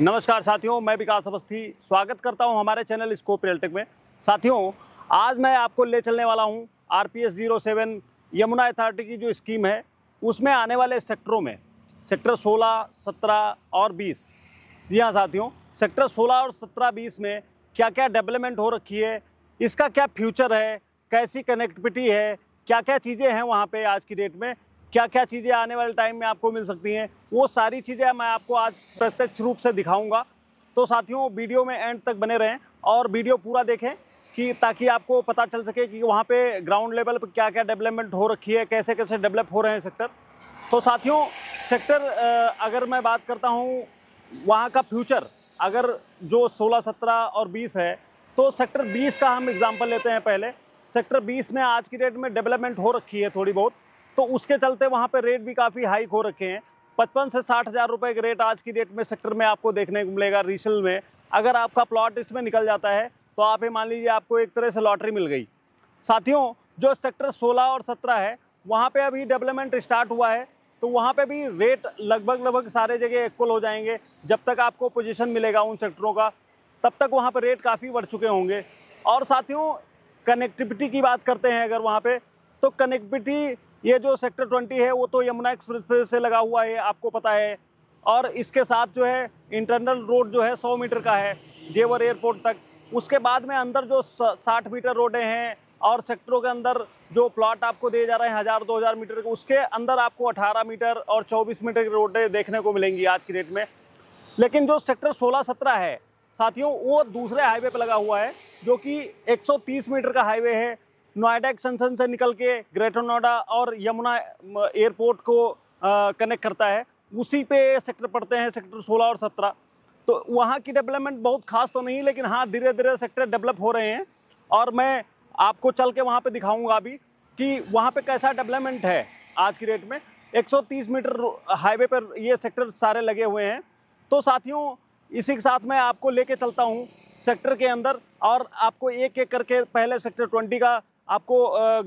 नमस्कार साथियों मैं विकास अवस्थी स्वागत करता हूं हमारे चैनल स्कोप रियलटेक में साथियों आज मैं आपको ले चलने वाला हूं RPS zero seven Yamuna authority की जो स्कीम है उसमें आने वाले सेक्टरों में सेक्टर 16, 17 और 20 जी हाँ साथियों सेक्टर 16 और 17, 20 में क्या क्या डेवलपमेंट हो रखी है इसका क्या फ्यूचर है कैसी कनेक्टिविटी है क्या क्या चीज़ें हैं वहाँ पे आज की डेट में क्या क्या चीज़ें आने वाले टाइम में आपको मिल सकती हैं वो सारी चीज़ें मैं आपको आज प्रत्यक्ष रूप से दिखाऊंगा तो साथियों वीडियो में एंड तक बने रहें और वीडियो पूरा देखें कि ताकि आपको पता चल सके कि वहाँ पे ग्राउंड लेवल पर क्या क्या डेवलपमेंट हो रखी है कैसे कैसे डेवलप हो रहे हैं सेक्टर तो साथियों सेक्टर अगर मैं बात करता हूँ वहाँ का फ्यूचर अगर जो सोलह सत्रह और बीस है तो सेक्टर बीस का हम एग्ज़ाम्पल लेते हैं पहले सेक्टर बीस में आज की डेट में डेवलपमेंट हो रखी है थोड़ी बहुत तो उसके चलते वहाँ पर रेट भी काफ़ी हाइक हो रखे हैं पचपन से साठ हज़ार रुपये के रेट आज की डेट में सेक्टर में आपको देखने को मिलेगा रीसेल में अगर आपका प्लॉट इसमें निकल जाता है तो आप ये मान लीजिए आपको एक तरह से लॉटरी मिल गई साथियों जो सेक्टर 16 और 17 है वहाँ पे अभी डेवलपमेंट स्टार्ट हुआ है तो वहाँ पे भी रेट लगभग लगभग सारे जगह इक्वल हो जाएंगे जब तक आपको पोजिशन मिलेगा उन सेक्टरों का तब तक वहाँ पर रेट काफ़ी बढ़ चुके होंगे और साथियों कनेक्टिविटी की बात करते हैं अगर वहाँ पर तो कनेक्टिविटी ये जो सेक्टर ट्वेंटी है वो तो यमुना एक्सप्रेस से लगा हुआ है आपको पता है और इसके साथ जो है इंटरनल रोड जो है सौ मीटर का है जेवर एयरपोर्ट तक उसके बाद में अंदर जो साठ मीटर रोडें हैं और सेक्टरों के अंदर जो प्लॉट आपको दिए जा रहे हैं हज़ार दो हज़ार मीटर के उसके अंदर आपको अठारह मीटर और चौबीस मीटर की रोडें देखने को मिलेंगी आज की डेट में लेकिन जो सेक्टर सोलह सत्रह है साथियों वो दूसरे हाईवे पर लगा हुआ है जो कि एक मीटर का हाईवे है नोएडा एक्सटेंशन से निकल के ग्रेटर नोएडा और यमुना एयरपोर्ट को कनेक्ट करता है उसी पे सेक्टर पड़ते हैं सेक्टर 16 और 17 तो वहाँ की डेवलपमेंट बहुत खास तो नहीं लेकिन हाँ धीरे धीरे सेक्टर डेवलप हो रहे हैं और मैं आपको चल के वहाँ पर दिखाऊँगा अभी कि वहाँ पर कैसा डेवलपमेंट है आज की डेट में 130 मीटर हाईवे पर ये सेक्टर सारे लगे हुए हैं तो साथियों इसी के साथ मैं आपको लेके चलता हूँ सेक्टर के अंदर और आपको एक एक करके पहले सेक्टर 20 का आपको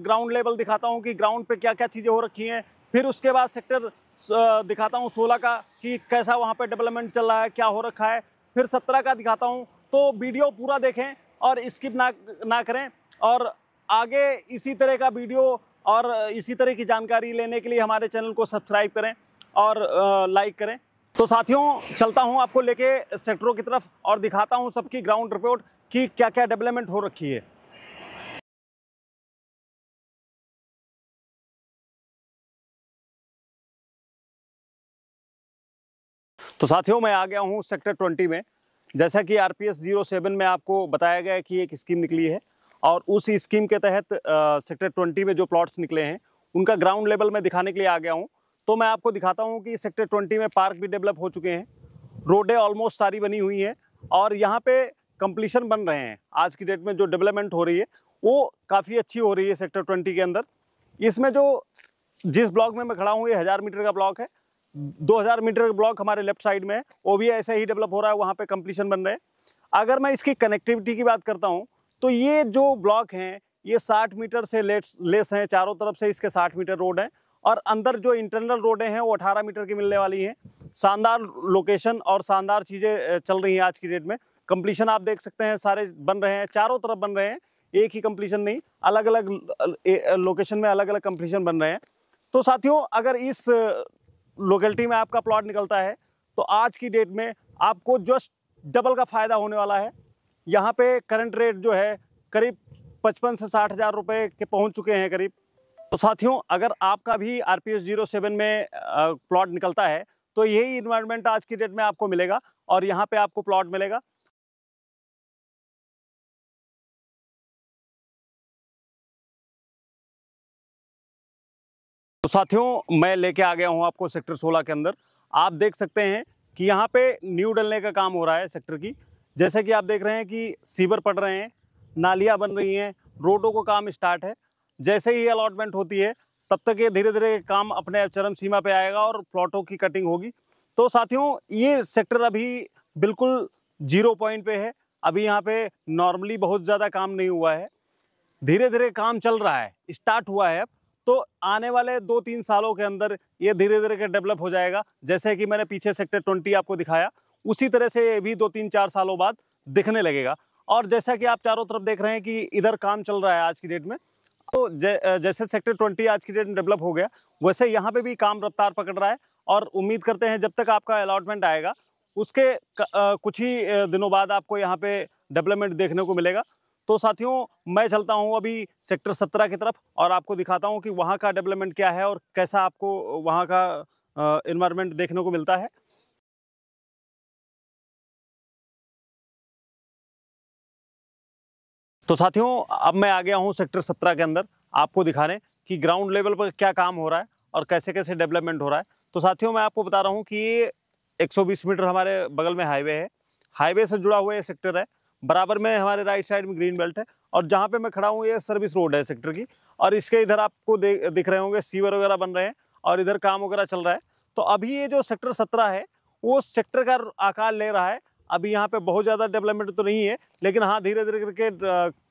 ग्राउंड लेवल दिखाता हूँ कि ग्राउंड पे क्या क्या चीज़ें हो रखी हैं फिर उसके बाद सेक्टर दिखाता हूँ सोलह का कि कैसा वहाँ पर डेवलपमेंट चल रहा है क्या हो रखा है फिर सत्रह का दिखाता हूँ तो वीडियो पूरा देखें और स्किप ना ना करें और आगे इसी तरह का वीडियो और इसी तरह की जानकारी लेने के लिए हमारे चैनल को सब्सक्राइब करें और लाइक करें तो साथियों चलता हूं आपको लेके सेक्टरों की तरफ और दिखाता हूं सबकी ग्राउंड रिपोर्ट कि क्या क्या डेवलपमेंट हो रखी है तो साथियों मैं आ गया हूँ सेक्टर ट्वेंटी में जैसा कि R P S zero seven में आपको बताया गया है कि एक स्कीम निकली है और उस स्कीम के तहत सेक्टर ट्वेंटी में जो प्लॉट्स निकले हैं उनका ग्राउंड लेवल में दिखाने के लिए आ गया हूँ तो मैं आपको दिखाता हूँ कि सेक्टर ट्वेंटी में पार्क भी डेवलप हो चुके हैं रोडें ऑलमोस्ट सारी बनी हुई हैं और यहाँ पे कंप्लीशन बन रहे हैं आज की डेट में जो डेवलपमेंट हो रही है वो काफ़ी अच्छी हो रही है सेक्टर ट्वेंटी के अंदर इसमें जो जिस ब्लॉक में मैं खड़ा हूँ ये हज़ार मीटर का ब्लॉक है 2000 मीटर का ब्लॉक हमारे लेफ्ट साइड में है वो भी ऐसे ही डेवलप हो रहा है वहाँ पे कंप्लीशन बन रहे हैं अगर मैं इसकी कनेक्टिविटी की बात करता हूँ तो ये जो ब्लॉक हैं ये 60 मीटर से लेस लेस हैं चारों तरफ से इसके 60 मीटर रोड हैं और अंदर जो इंटरनल रोडें हैं वो 18 मीटर की मिलने वाली हैं शानदार लोकेशन और शानदार चीज़ें चल रही हैं आज की डेट में कंप्लीशन आप देख सकते हैं सारे बन रहे हैं चारों तरफ बन रहे हैं एक ही कंप्लीशन नहीं अलग अलग लोकेशन में अलग अलग कंप्लीशन बन रहे हैं तो साथियों अगर इस लोकेलिटी में आपका प्लॉट निकलता है तो आज की डेट में आपको जस्ट डबल का फ़ायदा होने वाला है यहाँ पे करंट रेट जो है करीब पचपन से साठ हज़ार रुपये के पहुँच चुके हैं करीब तो साथियों अगर आपका भी R P S zero seven में प्लॉट निकलता है तो यही इन्वायरमेंट आज की डेट में आपको मिलेगा और यहाँ पे आपको प्लॉट मिलेगा तो साथियों मैं लेके आ गया हूँ आपको सेक्टर 16 के अंदर आप देख सकते हैं कि यहाँ पे न्यू डलने का काम हो रहा है सेक्टर की जैसे कि आप देख रहे हैं कि सीवर पड़ रहे हैं नालियाँ बन रही हैं रोडों को काम स्टार्ट है जैसे ही अलॉटमेंट होती है तब तक ये धीरे धीरे काम अपने चरम सीमा पर आएगा और प्लॉटों की कटिंग होगी तो साथियों ये सेक्टर अभी बिल्कुल जीरो पॉइंट पे है अभी यहाँ पे नॉर्मली बहुत ज़्यादा काम नहीं हुआ है धीरे धीरे काम चल रहा है स्टार्ट हुआ है अब तो आने वाले दो तीन सालों के अंदर ये धीरे धीरे के डेवलप हो जाएगा जैसे कि मैंने पीछे सेक्टर ट्वेंटी आपको दिखाया उसी तरह से ये भी दो तीन चार सालों बाद दिखने लगेगा और जैसा कि आप चारों तरफ देख रहे हैं कि इधर काम चल रहा है आज की डेट में तो जैसे सेक्टर ट्वेंटी आज की डेट में डेवलप हो गया वैसे यहाँ पे भी काम रफ्तार पकड़ रहा है और उम्मीद करते हैं जब तक आपका अलॉटमेंट आएगा उसके कुछ ही दिनों बाद आपको यहाँ पे डेवलपमेंट देखने को मिलेगा तो साथियों मैं चलता हूँ अभी सेक्टर सत्रह की तरफ और आपको दिखाता हूँ कि वहां का डेवलपमेंट क्या है और कैसा आपको वहां का इन्वायरमेंट देखने को मिलता है तो साथियों अब मैं आ गया हूं सेक्टर सत्रह के अंदर आपको दिखाने कि ग्राउंड लेवल पर क्या काम हो रहा है और कैसे कैसे डेवलपमेंट हो रहा है तो साथियों मैं आपको बता रहा हूँ कि ये 120 मीटर हमारे बगल में हाईवे है हाईवे से जुड़ा हुआ ये सेक्टर है बराबर में हमारे राइट साइड में ग्रीन बेल्ट है और जहाँ पे मैं खड़ा हूँ ये सर्विस रोड है सेक्टर की और इसके इधर आपको दिख रहे होंगे सीवर वगैरह बन रहे हैं और इधर काम वगैरह चल रहा है तो अभी ये जो सेक्टर सत्रह है वो सेक्टर का आकार ले रहा है अभी यहाँ पे बहुत ज़्यादा डेवलपमेंट तो नहीं है लेकिन हाँ धीरे धीरे करके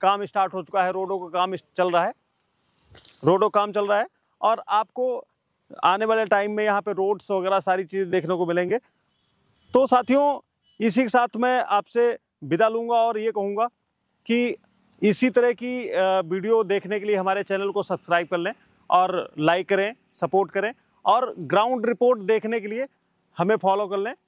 काम स्टार्ट हो चुका है रोडों का काम चल रहा है रोडों काम चल रहा है और आपको आने वाले टाइम में यहाँ पे रोड्स वगैरह सारी चीज़ें देखने को मिलेंगे तो साथियों इसी के साथ मैं आपसे विदा लूँगा और ये कहूँगा कि इसी तरह की वीडियो देखने के लिए हमारे चैनल को सब्सक्राइब कर लें और लाइक करें सपोर्ट करें और ग्राउंड रिपोर्ट देखने के लिए हमें फॉलो कर लें